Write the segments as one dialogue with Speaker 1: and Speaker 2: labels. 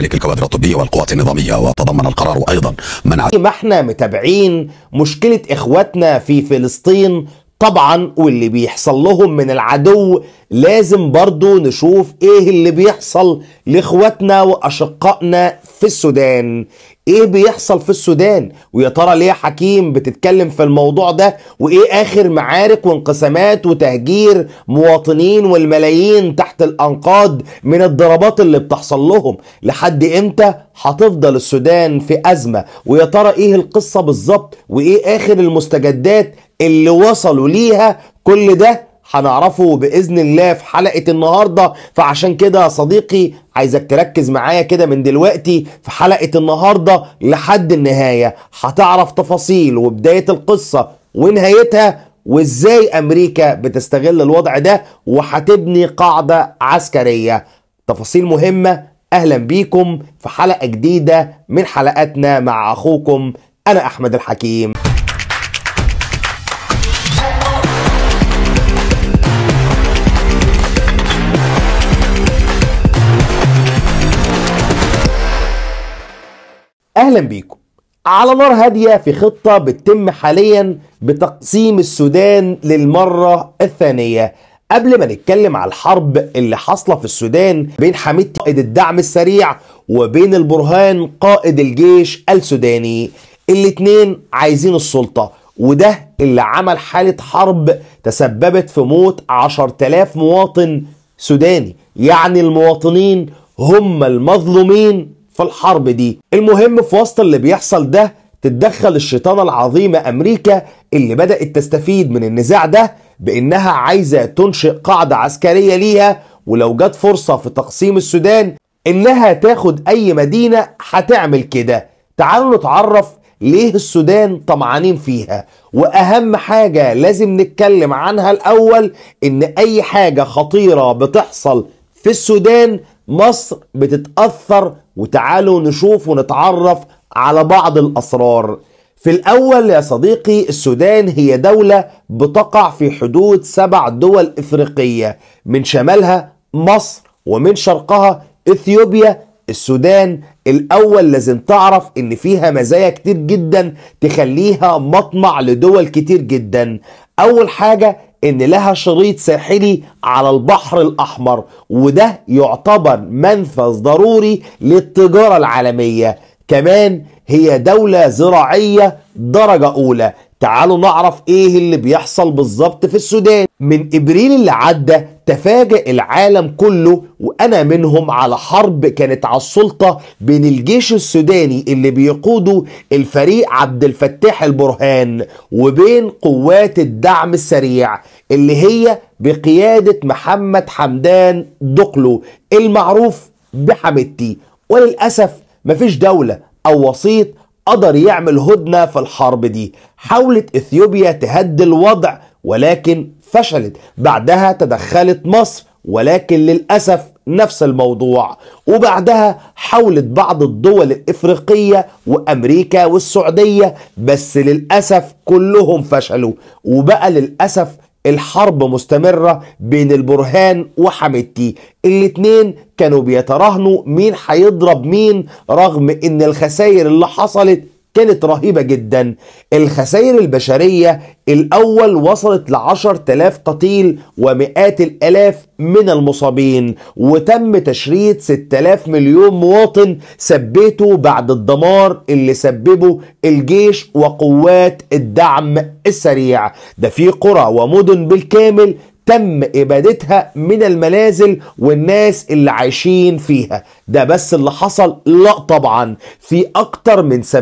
Speaker 1: ذلك الكوادر الطبية والقوات النظامية وتضمن القرار أيضا منع ما احنا متابعين مشكلة إخواتنا في فلسطين طبعا واللي بيحصل لهم من العدو لازم برضو نشوف ايه اللي بيحصل لاخواتنا واشقائنا في السودان ايه بيحصل في السودان ويا ترى ليه حكيم بتتكلم في الموضوع ده وايه اخر معارك وانقسامات وتهجير مواطنين والملايين تحت الانقاض من الضربات اللي بتحصل لهم لحد امتى هتفضل السودان في ازمه ويا ترى ايه القصه بالظبط وايه اخر المستجدات اللي وصلوا ليها كل ده هنعرفه باذن الله في حلقه النهارده فعشان كده يا صديقي عايزك تركز معايا كده من دلوقتي في حلقه النهارده لحد النهايه هتعرف تفاصيل وبدايه القصه ونهايتها وازاي امريكا بتستغل الوضع ده وهتبني قاعده عسكريه تفاصيل مهمه اهلا بيكم في حلقه جديده من حلقاتنا مع اخوكم انا احمد الحكيم اهلا بيكم على نار هاديه في خطه بتتم حاليا بتقسيم السودان للمره الثانيه قبل ما نتكلم على الحرب اللي حاصله في السودان بين حميد قائد الدعم السريع وبين البرهان قائد الجيش السوداني الاتنين عايزين السلطه وده اللي عمل حاله حرب تسببت في موت 10000 مواطن سوداني يعني المواطنين هم المظلومين في الحرب دي المهم في وسط اللي بيحصل ده تتدخل الشيطانة العظيمة أمريكا اللي بدأت تستفيد من النزاع ده بإنها عايزة تنشئ قاعدة عسكرية ليها ولو جت فرصة في تقسيم السودان إنها تاخد أي مدينة هتعمل كده تعالوا نتعرف ليه السودان طمعانين فيها وأهم حاجة لازم نتكلم عنها الأول إن أي حاجة خطيرة بتحصل في السودان مصر بتتأثر وتعالوا نشوف ونتعرف على بعض الأسرار في الأول يا صديقي السودان هي دولة بتقع في حدود سبع دول إفريقية من شمالها مصر ومن شرقها إثيوبيا السودان الأول لازم تعرف إن فيها مزايا كتير جدا تخليها مطمع لدول كتير جدا أول حاجة ان لها شريط ساحلي على البحر الاحمر وده يعتبر منفذ ضروري للتجاره العالميه كمان هي دوله زراعيه درجه اولى تعالوا نعرف ايه اللي بيحصل بالظبط في السودان من ابريل اللي عدى تفاجأ العالم كله وانا منهم على حرب كانت على السلطه بين الجيش السوداني اللي بيقوده الفريق عبد الفتاح البرهان وبين قوات الدعم السريع اللي هي بقياده محمد حمدان دقلو المعروف بحمدتي وللاسف مفيش دوله او وسيط قدر يعمل هدنة في الحرب دي حاولت إثيوبيا تهدي الوضع ولكن فشلت بعدها تدخلت مصر ولكن للأسف نفس الموضوع وبعدها حاولت بعض الدول الإفريقية وأمريكا والسعودية بس للأسف كلهم فشلوا وبقى للأسف الحرب مستمرة بين البرهان وحمدتي الاتنين كانوا بيتراهنوا مين هيضرب مين رغم ان الخسائر اللي حصلت كانت رهيبة جدا الخسائر البشرية الأول وصلت لعشر تلاف قتيل ومئات الألاف من المصابين وتم تشريد 6000 مليون مواطن سبيته بعد الدمار اللي سببه الجيش وقوات الدعم السريع ده في قرى ومدن بالكامل تم إبادتها من المنازل والناس اللي عايشين فيها ده بس اللي حصل لا طبعا في أكتر من 70%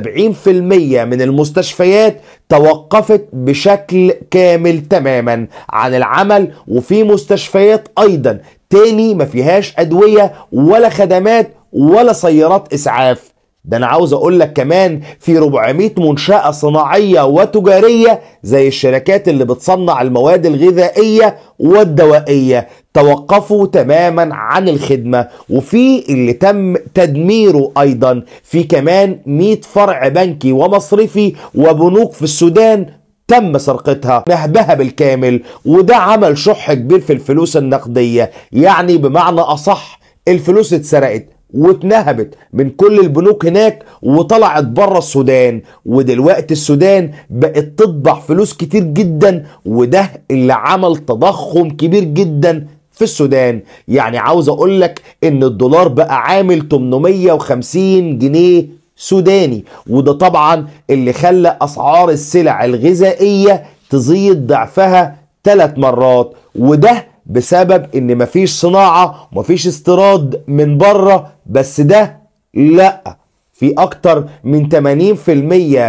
Speaker 1: من المستشفيات توقفت بشكل كامل تماما عن العمل وفي مستشفيات أيضا تاني ما فيهاش أدوية ولا خدمات ولا سيارات إسعاف ده انا عاوز اقول لك كمان في 400 منشأة صناعية وتجارية زي الشركات اللي بتصنع المواد الغذائية والدوائية توقفوا تماما عن الخدمة وفي اللي تم تدميره ايضا في كمان 100 فرع بنكي ومصرفي وبنوك في السودان تم سرقتها نهبها بالكامل وده عمل شح كبير في الفلوس النقدية يعني بمعنى اصح الفلوس اتسرقت واتنهبت من كل البنوك هناك وطلعت بره السودان ودلوقتي السودان بقت تطبع فلوس كتير جدا وده اللي عمل تضخم كبير جدا في السودان يعني عاوز اقول لك ان الدولار بقى عامل 850 جنيه سوداني وده طبعا اللي خلى اسعار السلع الغذائيه تزيد ضعفها ثلاث مرات وده بسبب ان مفيش صناعه ومفيش استيراد من بره بس ده لا في اكتر من 80%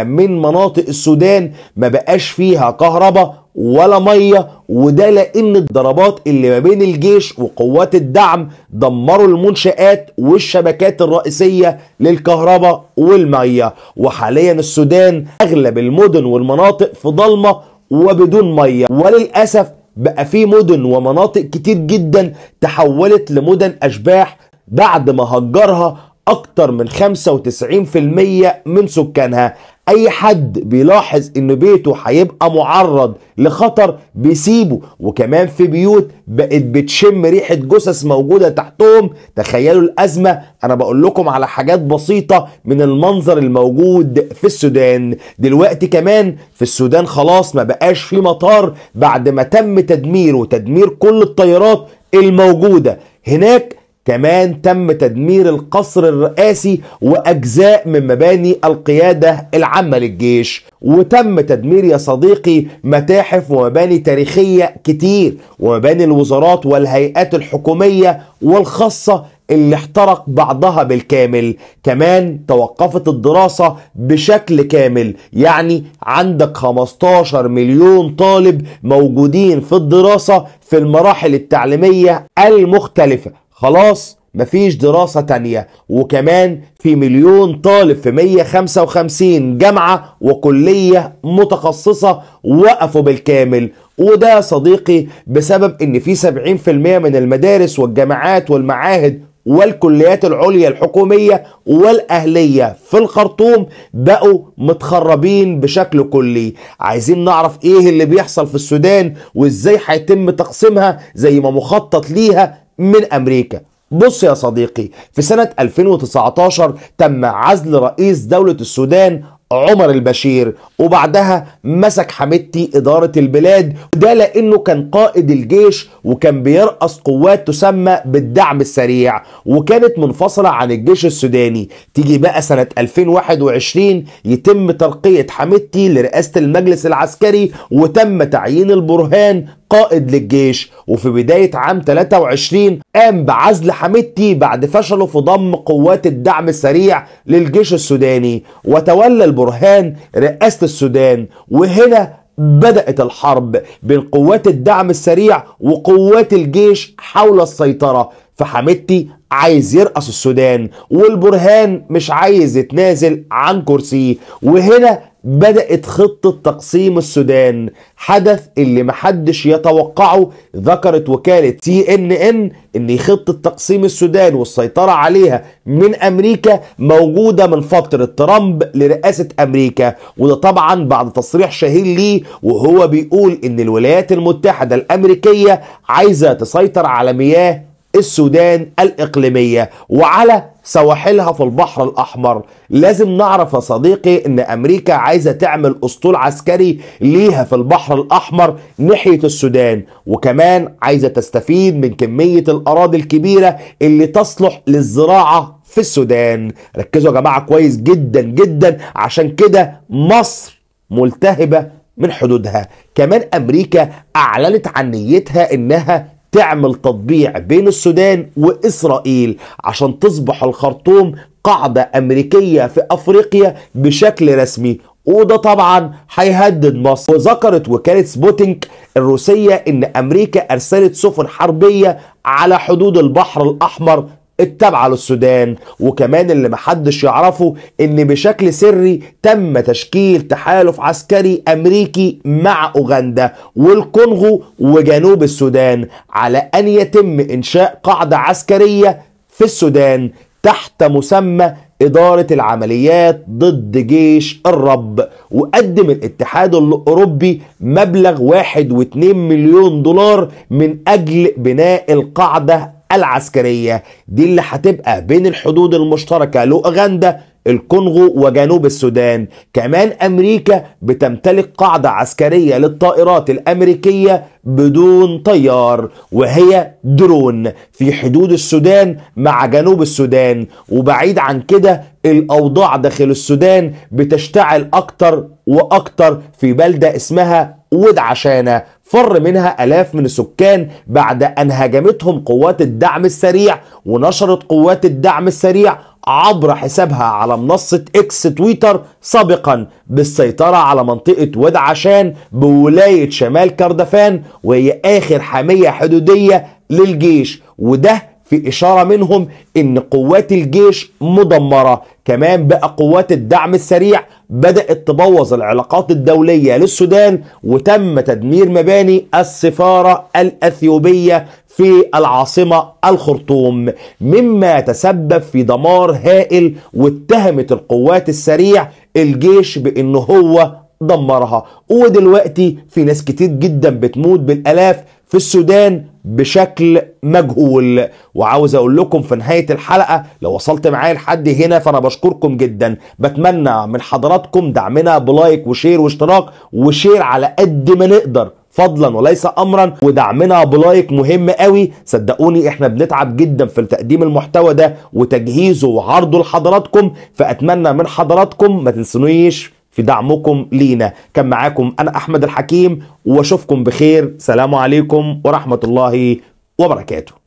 Speaker 1: من مناطق السودان ما بقاش فيها كهرباء ولا ميه وده لان الضربات اللي ما بين الجيش وقوات الدعم دمروا المنشآت والشبكات الرئيسيه للكهرباء والميه وحاليا السودان اغلب المدن والمناطق في ضلمه وبدون ميه وللاسف بقى في مدن ومناطق كتير جدا تحولت لمدن اشباح بعد ما هجرها أكتر من 95% من سكانها أي حد بيلاحظ إن بيته هيبقى معرض لخطر بيسيبه وكمان في بيوت بقت بتشم ريحة جثث موجودة تحتهم تخيلوا الأزمة أنا بقول لكم على حاجات بسيطة من المنظر الموجود في السودان دلوقتي كمان في السودان خلاص ما بقاش في مطار بعد ما تم تدميره تدمير كل الطيارات الموجودة هناك كمان تم تدمير القصر الرئاسي واجزاء من مباني القياده العامه للجيش وتم تدمير يا صديقي متاحف ومباني تاريخيه كتير ومباني الوزارات والهيئات الحكوميه والخاصه اللي احترق بعضها بالكامل كمان توقفت الدراسة بشكل كامل يعني عندك 15 مليون طالب موجودين في الدراسة في المراحل التعليمية المختلفة خلاص مفيش دراسة تانية وكمان في مليون طالب في 155 جامعة وكلية متخصصة وقفوا بالكامل وده صديقي بسبب ان في 70% من المدارس والجامعات والمعاهد والكليات العليا الحكومية والأهلية في الخرطوم بقوا متخربين بشكل كلي عايزين نعرف ايه اللي بيحصل في السودان وازاي هيتم تقسيمها زي ما مخطط ليها من أمريكا بص يا صديقي في سنة 2019 تم عزل رئيس دولة السودان عمر البشير وبعدها مسك حميدتي إدارة البلاد ده لأنه كان قائد الجيش وكان بيرأس قوات تسمى بالدعم السريع وكانت منفصلة عن الجيش السوداني تيجي بقى سنة 2021 يتم ترقية حميدتي لرئاسة المجلس العسكري وتم تعيين البرهان قائد للجيش وفي بداية عام 23 قام بعزل حميدتي بعد فشله في ضم قوات الدعم السريع للجيش السوداني وتولى البرهان رئاسة السودان وهنا بدأت الحرب بين قوات الدعم السريع وقوات الجيش حول السيطرة فحميدتي عايز يرقص السودان والبرهان مش عايز يتنازل عن كرسيه وهنا بدأت خطة تقسيم السودان حدث اللي محدش يتوقعه ذكرت وكالة تي ان ان ان خطة تقسيم السودان والسيطرة عليها من امريكا موجودة من فترة ترامب لرئاسة امريكا وده طبعا بعد تصريح شهير ليه وهو بيقول ان الولايات المتحدة الامريكية عايزة تسيطر على مياه السودان الإقليمية وعلى سواحلها في البحر الأحمر لازم نعرف يا صديقي أن أمريكا عايزة تعمل أسطول عسكري ليها في البحر الأحمر ناحية السودان وكمان عايزة تستفيد من كمية الأراضي الكبيرة اللي تصلح للزراعة في السودان ركزوا يا جماعة كويس جدا جدا عشان كده مصر ملتهبة من حدودها كمان أمريكا أعلنت عن نيتها أنها تعمل تطبيع بين السودان وإسرائيل عشان تصبح الخرطوم قاعدة أمريكية في أفريقيا بشكل رسمي وده طبعا هيهدد مصر وذكرت وكالة سبوتينك الروسية ان امريكا ارسلت سفن حربية على حدود البحر الاحمر التابعة للسودان وكمان اللي محدش يعرفه ان بشكل سري تم تشكيل تحالف عسكري امريكي مع اوغندا والكونغو وجنوب السودان على ان يتم انشاء قاعدة عسكرية في السودان تحت مسمى إدارة العمليات ضد جيش الرب وقدم الاتحاد الأوروبي مبلغ 1.2 مليون دولار من أجل بناء القاعدة العسكرية دي اللي هتبقى بين الحدود المشتركة لأوغندا الكونغو وجنوب السودان كمان أمريكا بتمتلك قاعدة عسكرية للطائرات الأمريكية بدون طيار وهي درون في حدود السودان مع جنوب السودان وبعيد عن كده الأوضاع داخل السودان بتشتعل أكتر وأكتر في بلدة اسمها ودعشانة فر منها آلاف من السكان بعد أن هاجمتهم قوات الدعم السريع ونشرت قوات الدعم السريع عبر حسابها على منصة إكس تويتر سابقا بالسيطرة على منطقة ود عشان بولاية شمال كردفان وهي آخر حامية حدودية للجيش وده في إشارة منهم إن قوات الجيش مدمرة كمان بقى قوات الدعم السريع بدأت تبوظ العلاقات الدولية للسودان وتم تدمير مباني السفارة الأثيوبية في العاصمة الخرطوم مما تسبب في دمار هائل واتهمت القوات السريع الجيش بأنه هو دمرها ودلوقتي في ناس كتير جدا بتموت بالألاف في السودان بشكل مجهول وعاوز اقول لكم في نهايه الحلقه لو وصلت معايا لحد هنا فانا بشكركم جدا بتمنى من حضراتكم دعمنا بلايك وشير واشتراك وشير على قد ما نقدر فضلا وليس امرا ودعمنا بلايك مهم قوي صدقوني احنا بنتعب جدا في تقديم المحتوى ده وتجهيزه وعرضه لحضراتكم فاتمنى من حضراتكم ما تنسونيش في دعمكم لينا كان معاكم أنا أحمد الحكيم وأشوفكم بخير سلام عليكم ورحمة الله وبركاته